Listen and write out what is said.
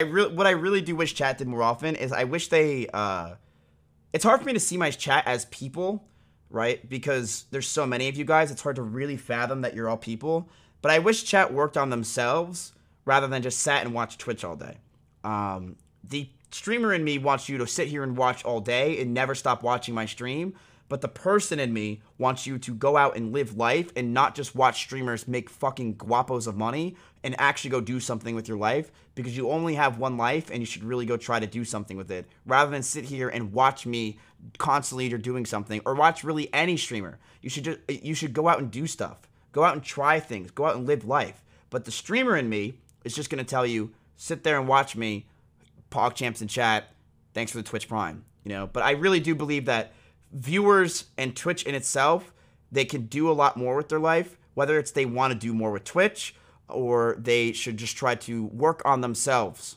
I what I really do wish chat did more often is I wish they. Uh, it's hard for me to see my chat as people, right? Because there's so many of you guys, it's hard to really fathom that you're all people. But I wish chat worked on themselves rather than just sat and watched Twitch all day. Um, the streamer in me wants you to sit here and watch all day and never stop watching my stream but the person in me wants you to go out and live life and not just watch streamers make fucking guapos of money and actually go do something with your life because you only have one life and you should really go try to do something with it rather than sit here and watch me constantly you're doing something or watch really any streamer. You should just you should go out and do stuff. Go out and try things. Go out and live life. But the streamer in me is just going to tell you sit there and watch me pog champs in chat. Thanks for the Twitch Prime, you know. But I really do believe that viewers and Twitch in itself, they can do a lot more with their life, whether it's they want to do more with Twitch or they should just try to work on themselves.